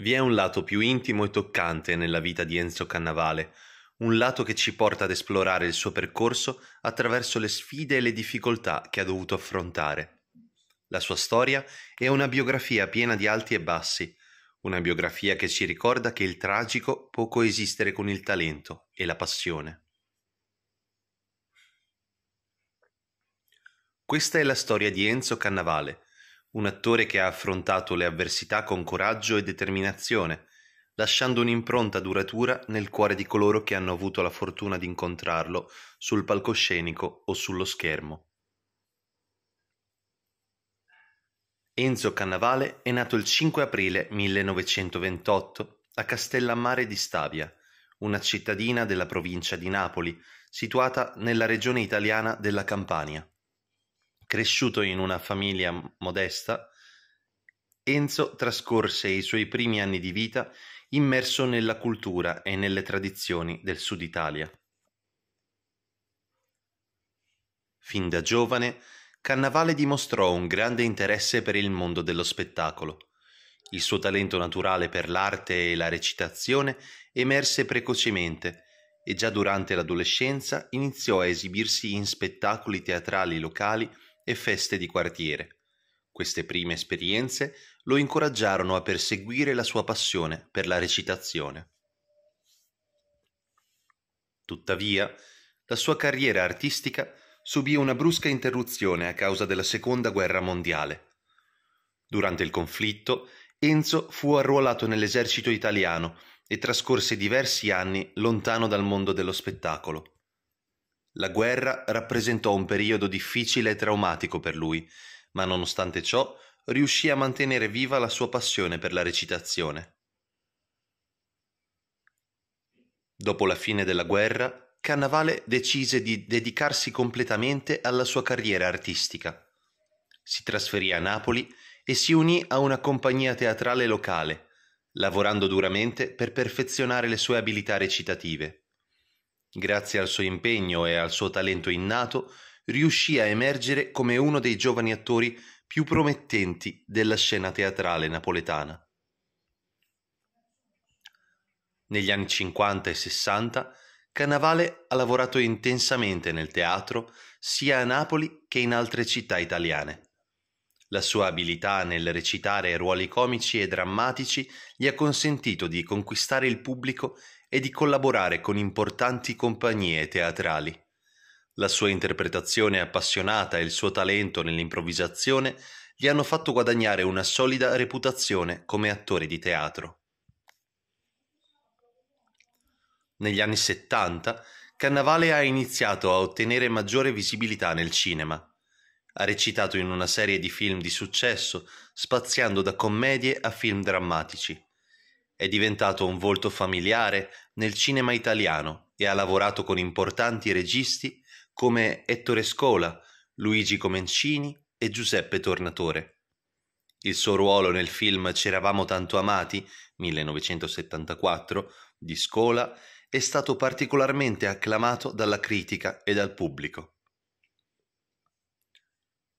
Vi è un lato più intimo e toccante nella vita di Enzo Cannavale, un lato che ci porta ad esplorare il suo percorso attraverso le sfide e le difficoltà che ha dovuto affrontare. La sua storia è una biografia piena di alti e bassi, una biografia che ci ricorda che il tragico può coesistere con il talento e la passione. Questa è la storia di Enzo Cannavale, un attore che ha affrontato le avversità con coraggio e determinazione, lasciando un'impronta duratura nel cuore di coloro che hanno avuto la fortuna di incontrarlo sul palcoscenico o sullo schermo. Enzo Cannavale è nato il 5 aprile 1928 a Castellammare di Stabia, una cittadina della provincia di Napoli, situata nella regione italiana della Campania. Cresciuto in una famiglia modesta, Enzo trascorse i suoi primi anni di vita immerso nella cultura e nelle tradizioni del Sud Italia. Fin da giovane, Cannavale dimostrò un grande interesse per il mondo dello spettacolo. Il suo talento naturale per l'arte e la recitazione emerse precocemente e già durante l'adolescenza iniziò a esibirsi in spettacoli teatrali locali e feste di quartiere. Queste prime esperienze lo incoraggiarono a perseguire la sua passione per la recitazione. Tuttavia, la sua carriera artistica subì una brusca interruzione a causa della Seconda Guerra Mondiale. Durante il conflitto, Enzo fu arruolato nell'esercito italiano e trascorse diversi anni lontano dal mondo dello spettacolo. La guerra rappresentò un periodo difficile e traumatico per lui, ma nonostante ciò riuscì a mantenere viva la sua passione per la recitazione. Dopo la fine della guerra, Cannavale decise di dedicarsi completamente alla sua carriera artistica. Si trasferì a Napoli e si unì a una compagnia teatrale locale, lavorando duramente per perfezionare le sue abilità recitative. Grazie al suo impegno e al suo talento innato, riuscì a emergere come uno dei giovani attori più promettenti della scena teatrale napoletana. Negli anni 50 e 60 Cannavale ha lavorato intensamente nel teatro sia a Napoli che in altre città italiane. La sua abilità nel recitare ruoli comici e drammatici gli ha consentito di conquistare il pubblico e di collaborare con importanti compagnie teatrali. La sua interpretazione appassionata e il suo talento nell'improvvisazione gli hanno fatto guadagnare una solida reputazione come attore di teatro. Negli anni 70 Cannavale ha iniziato a ottenere maggiore visibilità nel cinema. Ha recitato in una serie di film di successo, spaziando da commedie a film drammatici. È diventato un volto familiare nel cinema italiano e ha lavorato con importanti registi come Ettore Scola, Luigi Comencini e Giuseppe Tornatore. Il suo ruolo nel film C'eravamo tanto amati, 1974, di Scola, è stato particolarmente acclamato dalla critica e dal pubblico.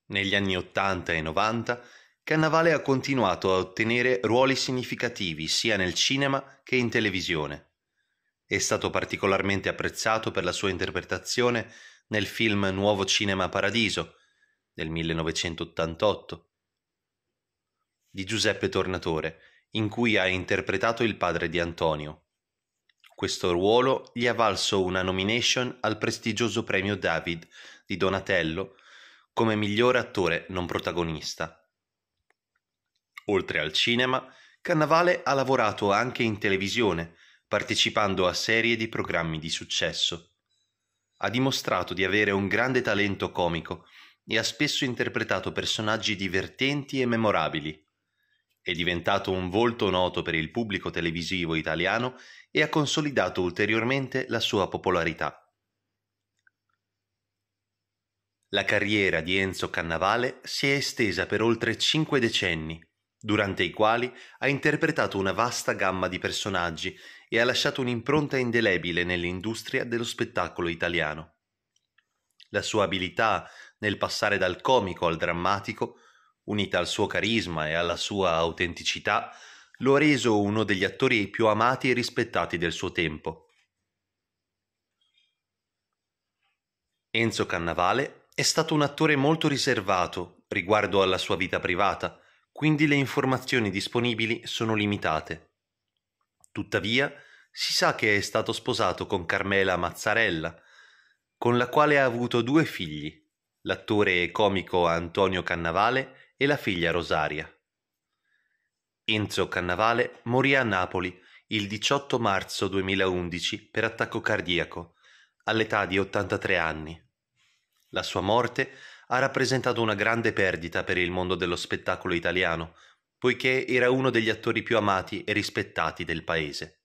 Negli anni 80 e 90 Cannavale ha continuato a ottenere ruoli significativi sia nel cinema che in televisione. È stato particolarmente apprezzato per la sua interpretazione nel film Nuovo Cinema Paradiso del 1988 di Giuseppe Tornatore, in cui ha interpretato il padre di Antonio. Questo ruolo gli ha valso una nomination al prestigioso premio David di Donatello come miglior attore non protagonista. Oltre al cinema, Cannavale ha lavorato anche in televisione, partecipando a serie di programmi di successo. Ha dimostrato di avere un grande talento comico e ha spesso interpretato personaggi divertenti e memorabili. È diventato un volto noto per il pubblico televisivo italiano e ha consolidato ulteriormente la sua popolarità. La carriera di Enzo Cannavale si è estesa per oltre cinque decenni durante i quali ha interpretato una vasta gamma di personaggi e ha lasciato un'impronta indelebile nell'industria dello spettacolo italiano. La sua abilità nel passare dal comico al drammatico, unita al suo carisma e alla sua autenticità, lo ha reso uno degli attori più amati e rispettati del suo tempo. Enzo Cannavale è stato un attore molto riservato riguardo alla sua vita privata, quindi le informazioni disponibili sono limitate. Tuttavia, si sa che è stato sposato con Carmela Mazzarella, con la quale ha avuto due figli, l'attore e comico Antonio Cannavale e la figlia Rosaria. Enzo Cannavale morì a Napoli il 18 marzo 2011 per attacco cardiaco, all'età di 83 anni. La sua morte ha rappresentato una grande perdita per il mondo dello spettacolo italiano, poiché era uno degli attori più amati e rispettati del paese.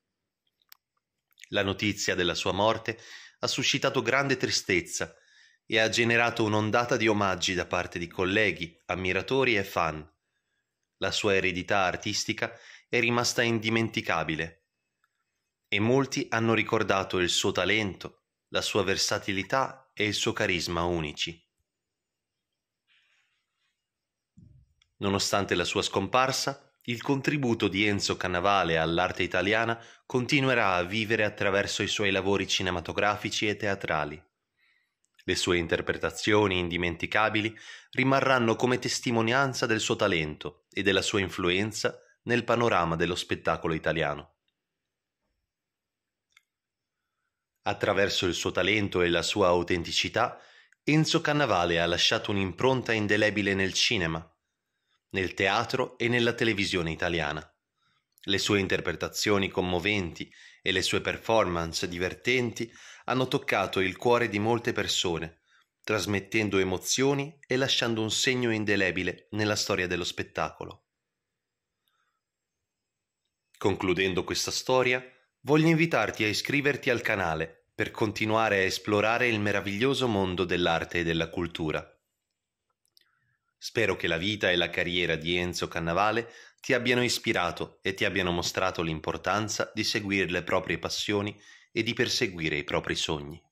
La notizia della sua morte ha suscitato grande tristezza e ha generato un'ondata di omaggi da parte di colleghi, ammiratori e fan. La sua eredità artistica è rimasta indimenticabile e molti hanno ricordato il suo talento, la sua versatilità e il suo carisma unici. Nonostante la sua scomparsa, il contributo di Enzo Cannavale all'arte italiana continuerà a vivere attraverso i suoi lavori cinematografici e teatrali. Le sue interpretazioni indimenticabili rimarranno come testimonianza del suo talento e della sua influenza nel panorama dello spettacolo italiano. Attraverso il suo talento e la sua autenticità, Enzo Cannavale ha lasciato un'impronta indelebile nel cinema, nel teatro e nella televisione italiana. Le sue interpretazioni commoventi e le sue performance divertenti hanno toccato il cuore di molte persone, trasmettendo emozioni e lasciando un segno indelebile nella storia dello spettacolo. Concludendo questa storia, voglio invitarti a iscriverti al canale per continuare a esplorare il meraviglioso mondo dell'arte e della cultura. Spero che la vita e la carriera di Enzo Cannavale ti abbiano ispirato e ti abbiano mostrato l'importanza di seguire le proprie passioni e di perseguire i propri sogni.